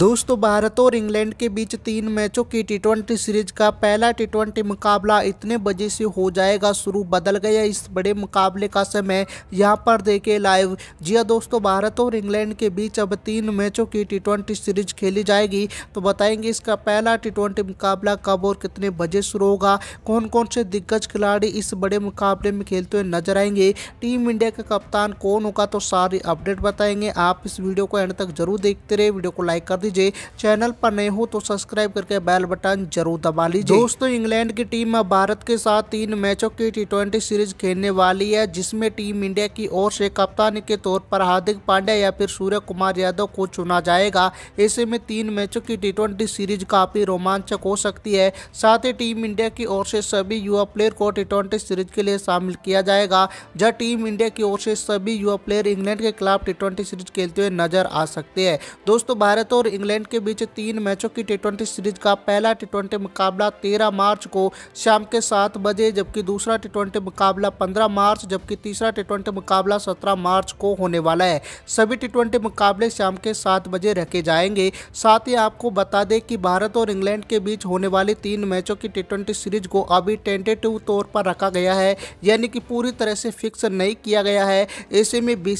दोस्तों भारत और इंग्लैंड के बीच तीन मैचों की टी सीरीज का पहला टी मुकाबला इतने बजे से हो जाएगा शुरू बदल गया इस बड़े मुकाबले का समय यहाँ पर देखे लाइव जी हाँ दोस्तों भारत और इंग्लैंड के बीच अब तीन मैचों की टी सीरीज खेली जाएगी तो बताएंगे इसका पहला टी मुकाबला कब और कितने बजे शुरू होगा कौन कौन से दिग्गज खिलाड़ी इस बड़े मुकाबले में खेलते हुए नजर आएंगे टीम इंडिया का कप्तान कौन होगा तो सारी अपडेट बताएंगे आप इस वीडियो को एंड तक जरूर देखते रहे वीडियो को लाइक कर दीजिए लीजिए चैनल पर नए हो तो सब्सक्राइब करके बेल बटन जरूर दबा लीजिए दोस्तों इंग्लैंड की टीम भारत के साथ तीन मैचों की टी सीरीज खेलने वाली है जिसमें टीम इंडिया की ओर से कप्तान के तौर पर हार्दिक पांड्या या फिर सूर्य कुमार यादव को चुना जाएगा ऐसे में तीन मैचों की टी सीरीज काफी रोमांचक हो सकती है साथ ही टीम इंडिया की ओर से सभी युवा प्लेयर को टी सीरीज के लिए शामिल किया जाएगा जब टीम इंडिया की ओर से सभी युवा प्लेयर इंग्लैंड के खिलाफ टी सीरीज खेलते हुए नजर आ सकते हैं दोस्तों भारत और इंग्लैंड के बीच तीन मैचों की टी सीरीज का पहला टी मुकाबला तेरह मार्च को शाम के सात बजे जबकि दूसरा टी मुकाबला पंद्रह मार्च जबकि तीसरा टी मुकाबला सत्रह मार्च को होने वाला है सभी टी मुकाबले शाम के सात बजे रखे जाएंगे साथ ही आपको बता दें कि भारत और इंग्लैंड के बीच होने वाले तीन मैचों की टी सीरीज को अभी टेंटेटिव तौर पर रखा गया है यानी कि पूरी तरह से फिक्स नहीं किया गया है ऐसे में बी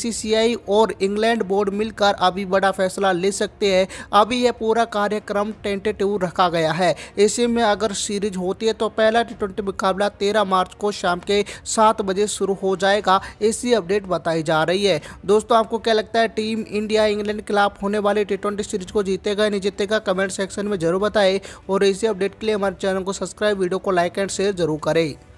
और इंग्लैंड बोर्ड मिलकर अभी बड़ा फैसला ले सकते हैं अभी यह पूरा कार्यक्रम टेंटेटिव रखा गया है ऐसे में अगर सीरीज होती है तो पहला टी मुकाबला तेरह मार्च को शाम के सात बजे शुरू हो जाएगा ऐसी अपडेट बताई जा रही है दोस्तों आपको क्या लगता है टीम इंडिया इंग्लैंड के खिलाफ होने वाली टी सीरीज को जीतेगा या नहीं जीतेगा कमेंट सेक्शन में जरूर बताएं और इसी अपडेट के लिए हमारे चैनल को सब्सक्राइब वीडियो को लाइक एंड शेयर जरूर करें